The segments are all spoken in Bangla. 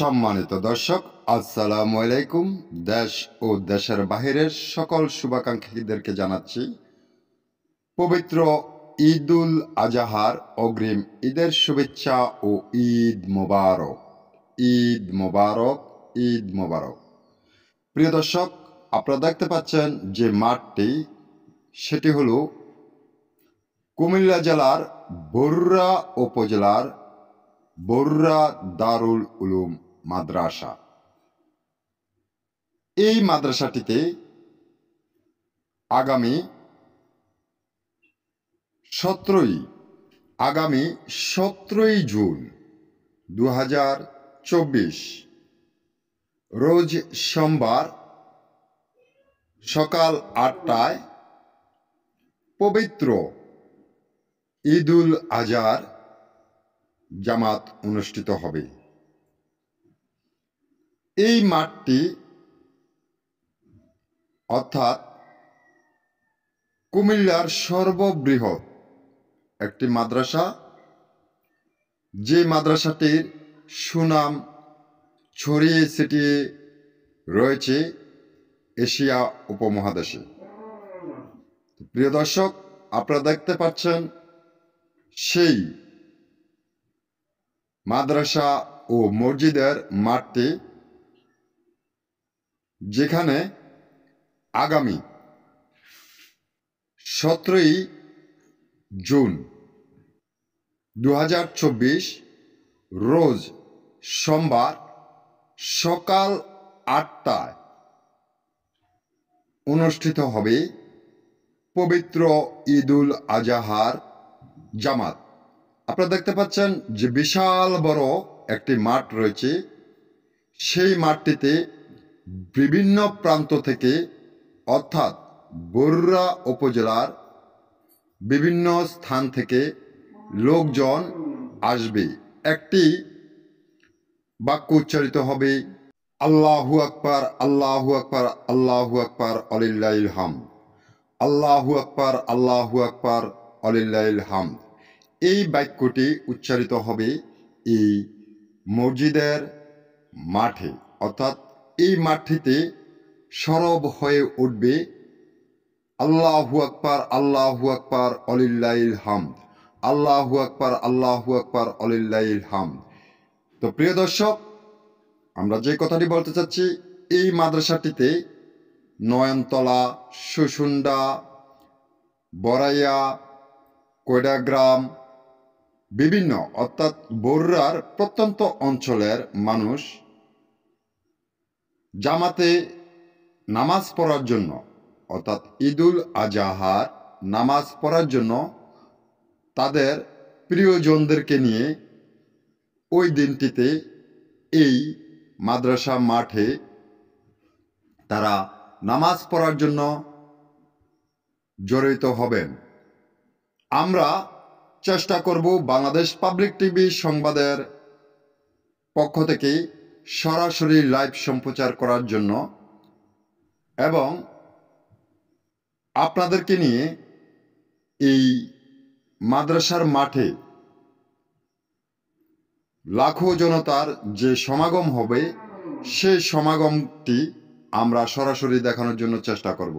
সম্মানিত দর্শক আসসালাম আলাইকুম দেশ ও দেশের বাহিরের সকল শুভাকাঙ্ক্ষীদেরকে জানাচ্ছি পবিত্র ঈদুল আজাহার অগ্রিম ঈদের শুভেচ্ছা ও ঈদ মোবারক ঈদ মোবারক ঈদ মোবারক প্রিয় দর্শক আপনারা দেখতে পাচ্ছেন যে মাঠটি সেটি হল কুমিল্লা জেলার বরুরা উপজেলার বরুরা দারুল উলুম মাদ্রাসা এই মাদ্রাসাটিতে আগামী সতেরোই আগামী সতেরোই জুন দু রোজ সোমবার সকাল আটটায় পবিত্র ঈদুল আজার জামাত অনুষ্ঠিত হবে এই মাঠটি অর্থাৎ কুমিল্লার সর্ববৃহৎ একটি মাদ্রাসা যে মাদ্রাসাটির সুনাম ছড়িয়ে ছিটিয়ে রয়েছে এশিয়া উপমহাদেশে প্রিয় দর্শক আপনারা দেখতে পাচ্ছেন সেই মাদ্রাসা ও মসজিদের মাঠটি যেখানে আগামী সতেরোই জুন দু রোজ সোমবার সকাল আটটায় অনুষ্ঠিত হবে পবিত্র ঈদুল আজাহার জামাত আপনারা দেখতে পাচ্ছেন যে বিশাল বড় একটি মাঠ রয়েছে সেই মাঠটিতে বিভিন্ন প্রান্ত থেকে অর্থাৎ বরুড়া উপজেলার বিভিন্ন স্থান থেকে লোকজন আসবে একটি বাক্য উচ্চারিত হবে আল্লাহু আকবর আল্লাহু আকবর আল্লাহু আকবর অলিল্লাইল হাম আল্লাহু আকবর আল্লাহু আকবর অলিল্লাইল হাম এই বাক্যটি উচ্চারিত হবে এই মসজিদের মাঠে অর্থাৎ এই মাঠটিতে সরব হয়ে উঠবে আল্লাহু আকবর আল্লাহু আকবর অলিল্লাইল হাম আল্লাহু আকবর আল্লাহু আকবর অলিল্লাইল হাম তো প্রিয় দর্শক আমরা যে কথাটি বলতে চাচ্ছি এই মাদ্রাসাটিতে নয়নতলা সুসুন্ডা বরাইয়া কয়ডাগ্রাম বিভিন্ন অর্থাৎ বরুরার প্রত্যন্ত অঞ্চলের মানুষ জামাতে নামাজ পড়ার জন্য অর্থাৎ ঈদুল আজাহার নামাজ পড়ার জন্য তাদের প্রিয়জনদেরকে নিয়ে ওই দিনটিতে এই মাদ্রাসা মাঠে তারা নামাজ পড়ার জন্য জড়িত হবেন আমরা চেষ্টা করব বাংলাদেশ পাবলিক টিভি সংবাদের পক্ষ থেকে সরাসরি লাইভ সম্প্রচার করার জন্য এবং আপনাদেরকে নিয়ে এই মাদ্রাসার মাঠে লাখো জনতার যে সমাগম হবে সেই সমাগমটি আমরা সরাসরি দেখানোর জন্য চেষ্টা করব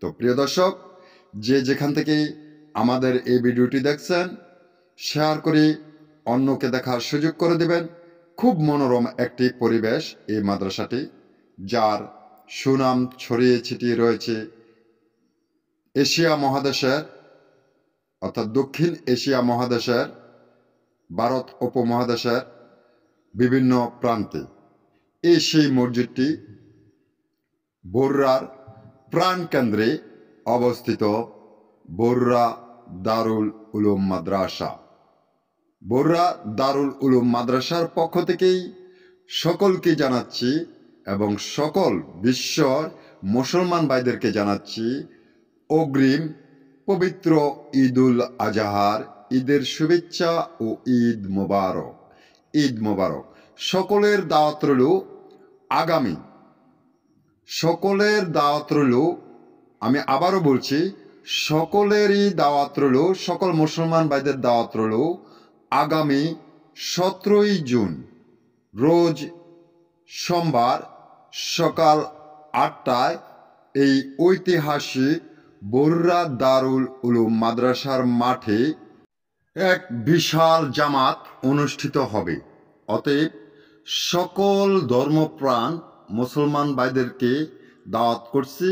তো প্রিয় দর্শক যে যেখান থেকে আমাদের এই ভিডিওটি দেখছেন শেয়ার করে অন্যকে দেখার সুযোগ করে দেবেন খুব মনোরম একটি পরিবেশ এই মাদ্রাসাটি যার সুনাম ছড়িয়ে ছিটিয়ে রয়েছে এশিয়া মহাদেশের অর্থাৎ দক্ষিণ এশিয়া মহাদেশের ভারত উপমহাদেশের বিভিন্ন প্রান্তে এই সেই মসজিদটি বর্রার প্রাণকেন্দ্রে অবস্থিত বোর্রা দারুল উলুম মাদ্রাসা বরুড়া দারুল উলুম মাদ্রাসার পক্ষ থেকেই সকলকে জানাচ্ছি এবং সকল বিশ্বর মুসলমান ভাইদেরকে জানাচ্ছি অগ্রিম পবিত্র ঈদুল আজহার ঈদের শুভেচ্ছা ও ঈদ মোবারক ঈদ মোবারক সকলের দাওয়াত রইল আগামী সকলের দাওয়াত রইল আমি আবারও বলছি সকলেরই দাওয়াত রইল সকল মুসলমান ভাইদের দাওয়াত রইল আগামী সতেরোই জুন রোজ সোমবার সকাল আটটায় এই ঐতিহাসিক বরুরা দারুল উলুম মাদ্রাসার মাঠে এক বিশাল জামাত অনুষ্ঠিত হবে অতএব সকল ধর্মপ্রাণ মুসলমান ভাইদেরকে দাওয়াত করছি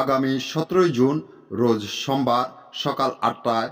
আগামী সতেরোই জুন রোজ সোমবার সকাল আটটায়